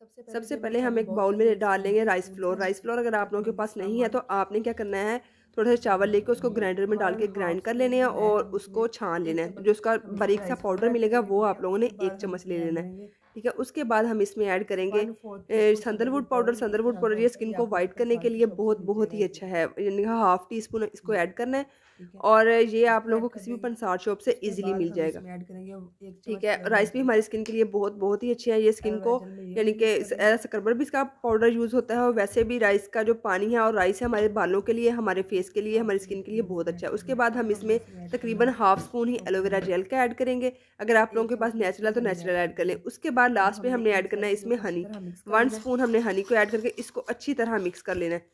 सबसे पहले, सबसे पहले हम एक बाउल में डाल लेंगे राइस फ्लोर राइस फ्लोर अगर आप लोगों के पास नहीं है तो आपने क्या करना है थोड़ा सा चावल लेके उसको ग्राइंडर हाँ, में डाल के ग्राइंड कर लेने हैं और हाँ, उसको छान लेना है जो उसका बारीक सा पाउडर मिलेगा वो आप लोगों ने एक चम्मच ले लेना है ठीक है उसके बाद हम इसमें ऐड करेंगे संदरवुड पाउडर संदरवुड पाउडर ये स्किन को वाइट करने के लिए बहुत बहुत ही अच्छा है यानी हाफ टी स्पून इसको ऐड हम्म। करना है और ये आप लोगों को किसी भी पंसार शॉप से इजीली मिल जाएगा ठीक है राइस भी हमारी स्किन के लिए बहुत बहुत ही अच्छी है ये स्किन को यानी कि तो सकरबर भी इसका पाउडर यूज़ होता है और वैसे भी राइस का जो पानी है और राइस है हमारे बालों के लिए हमारे फेस के लिए हमारी स्किन के लिए बहुत अच्छा है उसके बाद हम इसमें तकरीबन हाफ स्पून ही एलोवेरा जेल का ऐड करेंगे अगर आप लोगों के पास नेचुरल है तो नेचुरल ऐड कर लें उसके बार लास्ट हाँ, में हमने ऐड करना है इसमें हनी वन स्पून हमने हनी को ऐड करके इसको अच्छी तरह मिक्स कर लेना है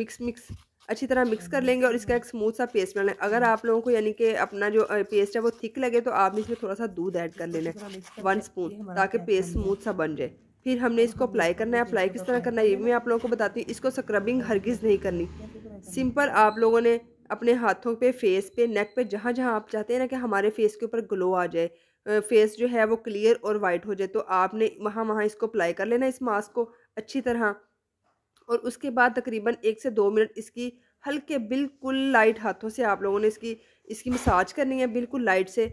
मिक्स मिक्स अच्छी तरह मिक्स कर हाँ, लेंगे और इसका एक स्मूथ सा पेस्ट बनाना है अगर आप लोगों को यानी कि अपना जो पेस्ट है वो थिक लगे तो आपने इसमें थोड़ा सा दूध ऐड कर लेना है वन स्पून ताकि पेस्ट स्मूथ सा बन जाए फिर हमने इसको अप्लाई हाँ, करना है अप्लाई किस तरह करना है ये मैं आप लोगों को बताती हूँ इसको स्क्रबिंग हरगिज़ नहीं करनी सिंपल आप लोगों ने अपने हाथों पे फेस पे नेक पे जहाँ जहाँ आप चाहते हैं ना कि हमारे फेस के ऊपर ग्लो आ जाए फेस जो है वो क्लियर और वाइट हो जाए तो आपने वहाँ वहाँ इसको अप्लाई कर लेना इस मास्क को अच्छी तरह और उसके बाद तकरीबन एक से दो मिनट इसकी हल्के बिल्कुल लाइट हाथों से आप लोगों ने इसकी इसकी मसाज करनी है बिल्कुल लाइट से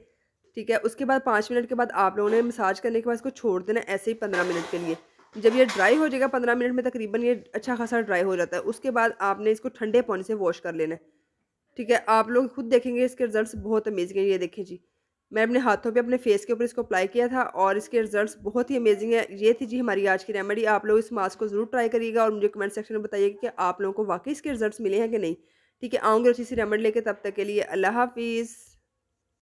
ठीक है उसके बाद पाँच मिनट के बाद आप लोगों ने मसाज करने के बाद इसको छोड़ देना ऐसे ही पंद्रह मिनट के लिए जब ये ड्राई हो जाएगा पंद्रह मिनट में तकरीबन ये अच्छा खासा ड्राई हो जाता है उसके बाद आपने इसको ठंडे पानी से वॉश कर लेना है ठीक है आप लोग खुद देखेंगे इसके रिजल्ट्स बहुत अमेजिंग है ये देखें जी मैं अपने हाथों पे अपने फेस के ऊपर इसको अप्लाई किया था और इसके रिजल्ट्स बहुत ही अमेजिंग है ये थी जी हमारी आज की रेमेडी आप लोग इस मास्क को ज़रूर ट्राई करिएगा और मुझे कमेंट सेक्शन में बताइए कि आप लोगों को वाकई इसके रिजल्ट्स मिले हैं कि नहीं ठीक है आऊँगी अच्छी सी रेमेडी लेके तब तक के लिए अल्लाह हाफिज़